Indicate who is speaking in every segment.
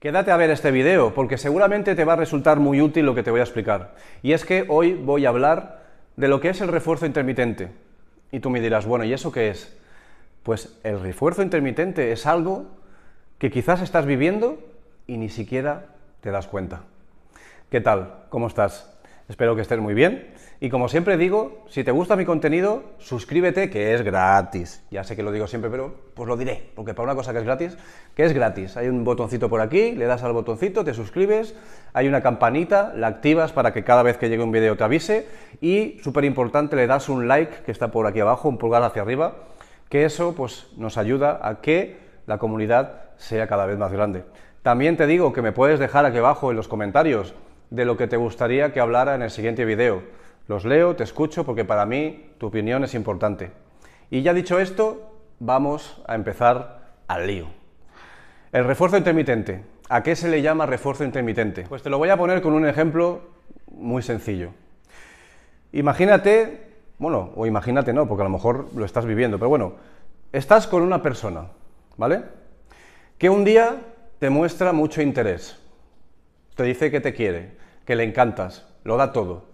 Speaker 1: Quédate a ver este video porque seguramente te va a resultar muy útil lo que te voy a explicar. Y es que hoy voy a hablar de lo que es el refuerzo intermitente. Y tú me dirás, bueno, ¿y eso qué es? Pues el refuerzo intermitente es algo que quizás estás viviendo y ni siquiera te das cuenta. ¿Qué tal? ¿Cómo estás? Espero que estés muy bien. Y como siempre digo, si te gusta mi contenido, suscríbete, que es gratis. Ya sé que lo digo siempre, pero pues lo diré, porque para una cosa que es gratis, que es gratis. Hay un botoncito por aquí, le das al botoncito, te suscribes, hay una campanita, la activas para que cada vez que llegue un vídeo te avise. Y, súper importante, le das un like, que está por aquí abajo, un pulgar hacia arriba, que eso pues nos ayuda a que la comunidad sea cada vez más grande. También te digo que me puedes dejar aquí abajo en los comentarios de lo que te gustaría que hablara en el siguiente video. Los leo, te escucho, porque para mí tu opinión es importante. Y ya dicho esto, vamos a empezar al lío. El refuerzo intermitente. ¿A qué se le llama refuerzo intermitente? Pues te lo voy a poner con un ejemplo muy sencillo. Imagínate, bueno, o imagínate no, porque a lo mejor lo estás viviendo, pero bueno, estás con una persona, ¿vale? Que un día te muestra mucho interés, te dice que te quiere, que le encantas, lo da todo.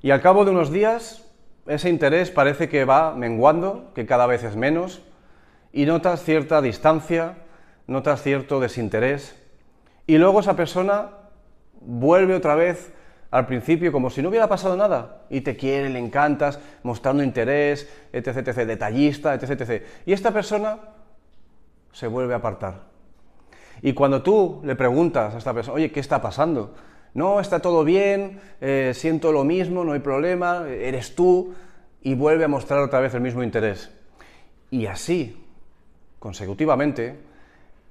Speaker 1: Y al cabo de unos días, ese interés parece que va menguando, que cada vez es menos, y notas cierta distancia, notas cierto desinterés, y luego esa persona vuelve otra vez al principio como si no hubiera pasado nada, y te quiere, le encantas, mostrando interés, etc., etc., detallista, etc., etc. Y esta persona se vuelve a apartar. Y cuando tú le preguntas a esta persona, oye, ¿qué está pasando? No, está todo bien, eh, siento lo mismo, no hay problema, eres tú, y vuelve a mostrar otra vez el mismo interés. Y así, consecutivamente,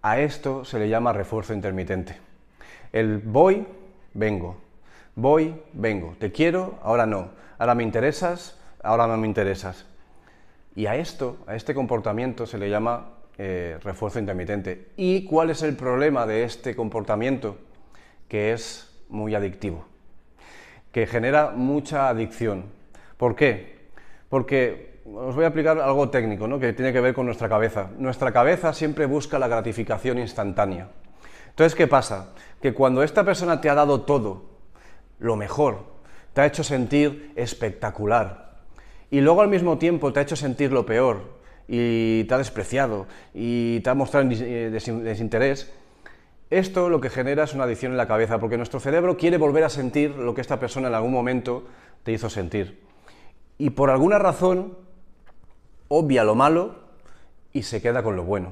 Speaker 1: a esto se le llama refuerzo intermitente. El voy, vengo, voy, vengo, te quiero, ahora no, ahora me interesas, ahora no me interesas. Y a esto, a este comportamiento, se le llama eh, refuerzo intermitente. ¿Y cuál es el problema de este comportamiento? Que es muy adictivo, que genera mucha adicción. ¿Por qué? Porque os voy a aplicar algo técnico, que tiene que ver con nuestra cabeza. Nuestra cabeza siempre busca la gratificación instantánea. Entonces, ¿qué pasa? Que cuando esta persona te ha dado todo, lo mejor, te ha hecho sentir espectacular, y luego al mismo tiempo te ha hecho sentir lo peor, y te ha despreciado y te ha mostrado eh, desinterés, esto lo que genera es una adicción en la cabeza, porque nuestro cerebro quiere volver a sentir lo que esta persona en algún momento te hizo sentir. Y por alguna razón obvia lo malo y se queda con lo bueno.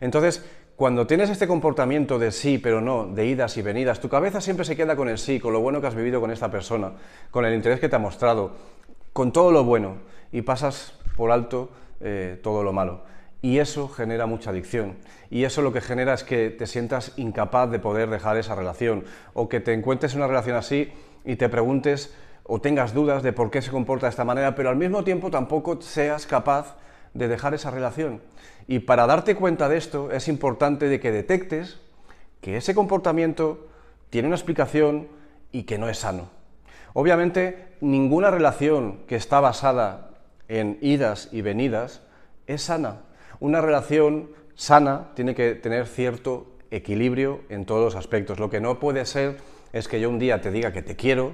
Speaker 1: Entonces, cuando tienes este comportamiento de sí, pero no, de idas y venidas, tu cabeza siempre se queda con el sí, con lo bueno que has vivido con esta persona, con el interés que te ha mostrado, con todo lo bueno, y pasas por alto eh, todo lo malo. Y eso genera mucha adicción. Y eso lo que genera es que te sientas incapaz de poder dejar esa relación. O que te encuentres en una relación así y te preguntes o tengas dudas de por qué se comporta de esta manera, pero al mismo tiempo tampoco seas capaz de dejar esa relación. Y para darte cuenta de esto es importante de que detectes que ese comportamiento tiene una explicación y que no es sano. Obviamente, ninguna relación que está basada en idas y venidas es sana. Una relación sana tiene que tener cierto equilibrio en todos los aspectos. Lo que no puede ser es que yo un día te diga que te quiero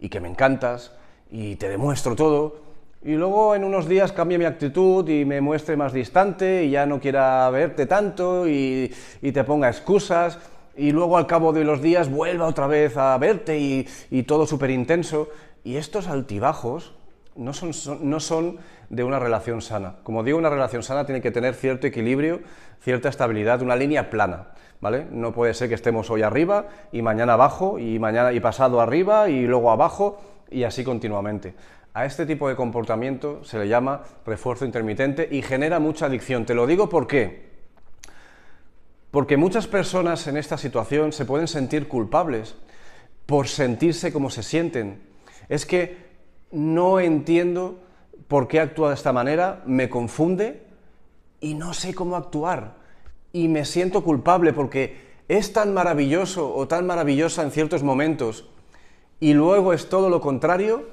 Speaker 1: y que me encantas y te demuestro todo y luego en unos días cambie mi actitud y me muestre más distante y ya no quiera verte tanto y, te ponga excusas y luego al cabo de los días vuelva otra vez a verte y, y todo súper intenso. Y estos altibajos no son, no son de una relación sana. Como digo, una relación sana tiene que tener cierto equilibrio, cierta estabilidad, una línea plana. ¿Vale? No puede ser que estemos hoy arriba y mañana abajo y mañana y pasado arriba y luego abajo y así continuamente. A este tipo de comportamiento se le llama refuerzo intermitente y genera mucha adicción. Te lo digo qué porque muchas personas en esta situación se pueden sentir culpables por sentirse como se sienten. Es que no entiendo por qué actúa de esta manera, me confunde y no sé cómo actuar. Y me siento culpable porque es tan maravilloso o tan maravillosa en ciertos momentos y luego es todo lo contrario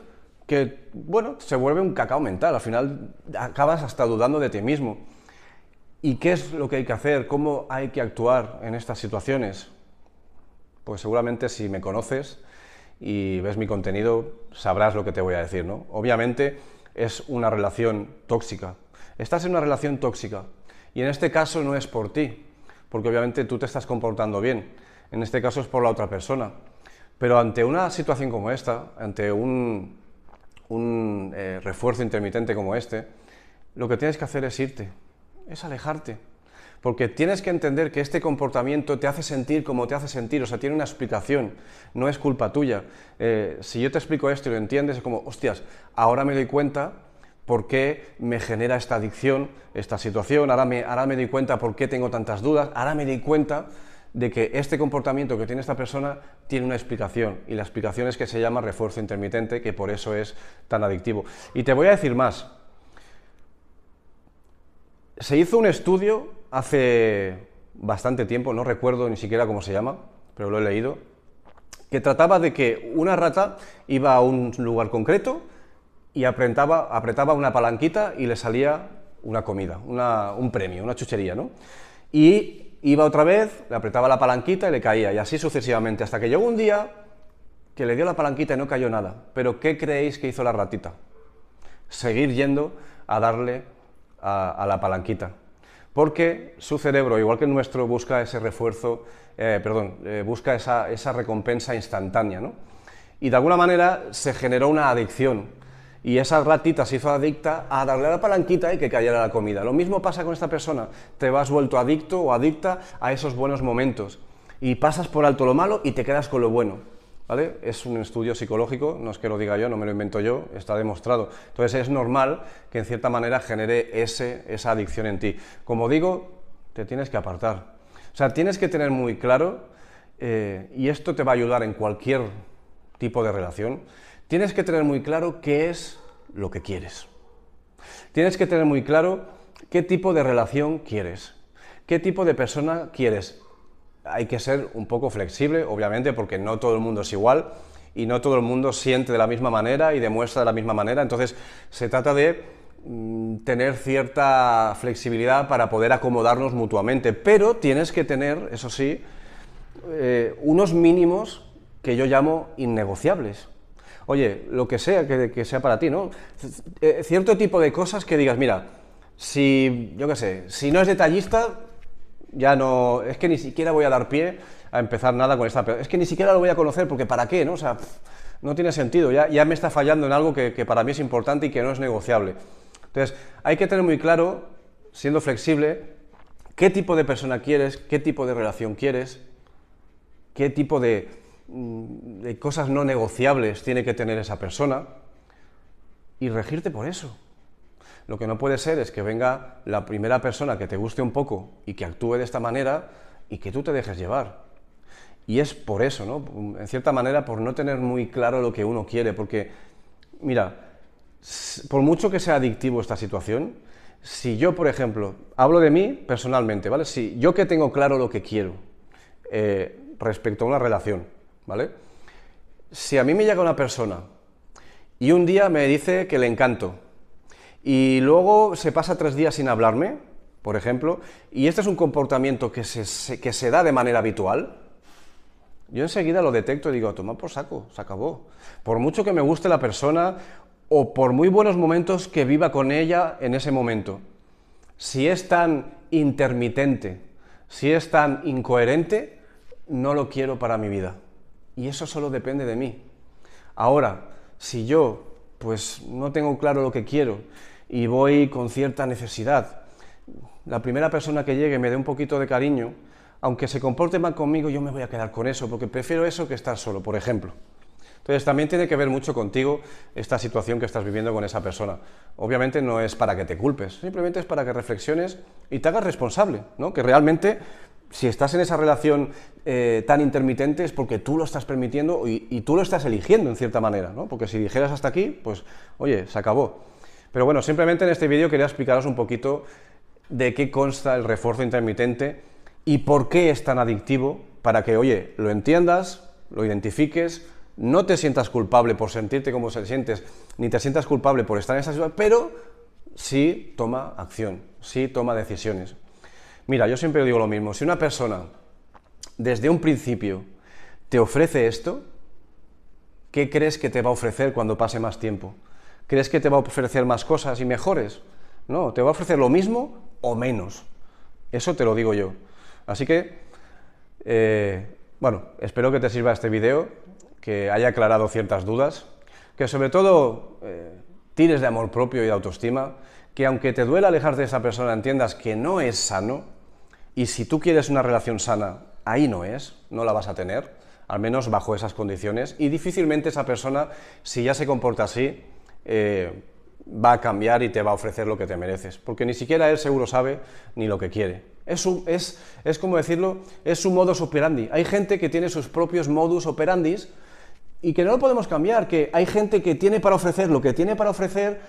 Speaker 1: que, bueno, se vuelve un cacao mental. Al final acabas hasta dudando de ti mismo. ¿Y qué es lo que hay que hacer? ¿Cómo hay que actuar en estas situaciones? Pues seguramente si me conoces, y ves mi contenido, sabrás lo que te voy a decir, ¿no? Obviamente es una relación tóxica. Estás en una relación tóxica y en este caso no es por ti, porque obviamente tú te estás comportando bien. En este caso es por la otra persona. Pero ante una situación como esta, ante un, eh, refuerzo intermitente como este, lo que tienes que hacer es irte, es alejarte. Porque tienes que entender que este comportamiento te hace sentir como te hace sentir, o sea, tiene una explicación, no es culpa tuya. Eh, si yo te explico esto y lo entiendes, es como, hostias, ahora me doy cuenta por qué me genera esta adicción, esta situación, ahora me, ahora me doy cuenta por qué tengo tantas dudas, ahora me doy cuenta de que este comportamiento que tiene esta persona tiene una explicación y la explicación es que se llama refuerzo intermitente, que por eso es tan adictivo. Y te voy a decir más. Se hizo un estudio hace bastante tiempo, no recuerdo ni siquiera cómo se llama, pero lo he leído, que trataba de que una rata iba a un lugar concreto y apretaba, apretaba una palanquita y le salía una comida, un premio, una chuchería, ¿no? Y iba otra vez, le apretaba la palanquita y le caía, y así sucesivamente, hasta que llegó un día que le dio la palanquita y no cayó nada. Pero ¿qué creéis que hizo la ratita? Seguir yendo a darle a la palanquita porque su cerebro, igual que el nuestro, busca ese refuerzo, eh, perdón, eh, busca esa, recompensa instantánea, ¿no? Y de alguna manera se generó una adicción y esa ratita se hizo adicta a darle a la palanquita y que cayera la comida. Lo mismo pasa con esta persona, te vas vuelto adicto o adicta a esos buenos momentos y pasas por alto lo malo y te quedas con lo bueno. ¿Vale? Es un estudio psicológico, no es que lo diga yo, no me lo invento yo, está demostrado. Entonces es normal que en cierta manera genere esa adicción en ti. Como digo, te tienes que apartar. O sea, tienes que tener muy claro, eh, y esto te va a ayudar en cualquier tipo de relación, tienes que tener muy claro qué es lo que quieres. Tienes que tener muy claro qué tipo de relación quieres, qué tipo de persona quieres, hay que ser un poco flexible, obviamente, porque no todo el mundo es igual y no todo el mundo siente de la misma manera y demuestra de la misma manera. Entonces, se trata de mm, tener cierta flexibilidad para poder acomodarnos mutuamente, pero tienes que tener, eso sí, eh, unos mínimos que yo llamo innegociables. Oye, lo que sea que, sea para ti, ¿no? Eh, cierto tipo de cosas que digas, mira, si, yo qué sé, si no es detallista, ya no, es que ni siquiera voy a dar pie a empezar nada con esta persona, es que ni siquiera lo voy a conocer porque para qué, ¿no? O sea, no tiene sentido, ya, ya me está fallando en algo que, para mí es importante y que no es negociable. Entonces, hay que tener muy claro, siendo flexible, qué tipo de persona quieres, qué tipo de relación quieres, qué tipo de, mm, de cosas no negociables tiene que tener esa persona y regirte por eso. Lo que no puede ser es que venga la primera persona que te guste un poco y que actúe de esta manera y que tú te dejes llevar. Y es por eso, ¿no? En cierta manera, por no tener muy claro lo que uno quiere, porque, mira, por mucho que sea adictivo esta situación, si yo, por ejemplo, hablo de mí personalmente, ¿vale? Si yo que tengo claro lo que quiero eh, respecto a una relación, ¿vale? Si a mí me llega una persona y un día me dice que le encanto, y luego se pasa tres días sin hablarme, por ejemplo, y este es un comportamiento que se, que se da de manera habitual, yo enseguida lo detecto y digo, toma por saco, se acabó. Por mucho que me guste la persona o por muy buenos momentos que viva con ella en ese momento, si es tan intermitente, si es tan incoherente, no lo quiero para mi vida. Y eso solo depende de mí. Ahora, si yo pues no tengo claro lo que quiero y voy con cierta necesidad. La primera persona que llegue me dé un poquito de cariño, aunque se comporte mal conmigo, yo me voy a quedar con eso, porque prefiero eso que estar solo, por ejemplo. Entonces también tiene que ver mucho contigo esta situación que estás viviendo con esa persona. Obviamente no es para que te culpes, simplemente es para que reflexiones y te hagas responsable, ¿no? Que realmente si estás en esa relación eh, tan intermitente es porque tú lo estás permitiendo y, y, tú lo estás eligiendo en cierta manera, ¿no? Porque si dijeras hasta aquí, pues oye, se acabó. Pero bueno, simplemente en este vídeo quería explicaros un poquito de qué consta el refuerzo intermitente y por qué es tan adictivo para que, oye, lo entiendas, lo identifiques, no te sientas culpable por sentirte como se sientes, ni te sientas culpable por estar en esa situación, pero sí toma acción, sí toma decisiones. Mira, yo siempre digo lo mismo, si una persona desde un principio te ofrece esto, ¿qué crees que te va a ofrecer cuando pase más tiempo? crees que te va a ofrecer más cosas y mejores. No, te va a ofrecer lo mismo o menos. Eso te lo digo yo. Así que, eh, bueno, espero que te sirva este video que haya aclarado ciertas dudas, que sobre todo eh, tires de amor propio y de autoestima, que aunque te duela alejarte de esa persona, entiendas que no es sano, y si tú quieres una relación sana, ahí no es, no la vas a tener, al menos bajo esas condiciones, y difícilmente esa persona, si ya se comporta así, eh, va a cambiar y te va a ofrecer lo que te mereces, porque ni siquiera él seguro sabe ni lo que quiere. Es, es como decirlo, es su modus operandi. Hay gente que tiene sus propios modus operandis y que no lo podemos cambiar, que hay gente que tiene para ofrecer lo que tiene para ofrecer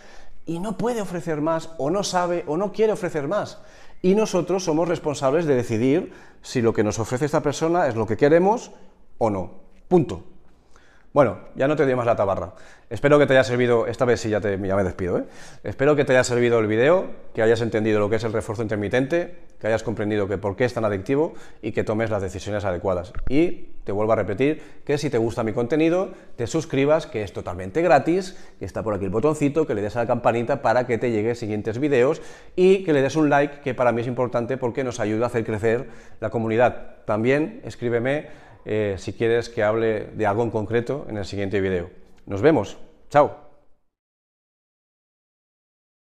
Speaker 1: y no puede ofrecer más, o no sabe, o no quiere ofrecer más. Y nosotros somos responsables de decidir si lo que nos ofrece esta persona es lo que queremos o no. Punto. Bueno, ya no te doy más la tabarra. Espero que te haya servido, esta vez sí ya, te, me despido, ¿eh? espero que te haya servido el video, que hayas entendido lo que es el refuerzo intermitente, que hayas comprendido que por qué es tan adictivo y que tomes las decisiones adecuadas. Y te vuelvo a repetir que si te gusta mi contenido, te suscribas, que es totalmente gratis, que está por aquí el botoncito, que le des a la campanita para que te lleguen siguientes videos y que le des un like, que para mí es importante porque nos ayuda a hacer crecer la comunidad. También escríbeme eh, si quieres que hable de algo en concreto en el siguiente video. Nos vemos. Chao.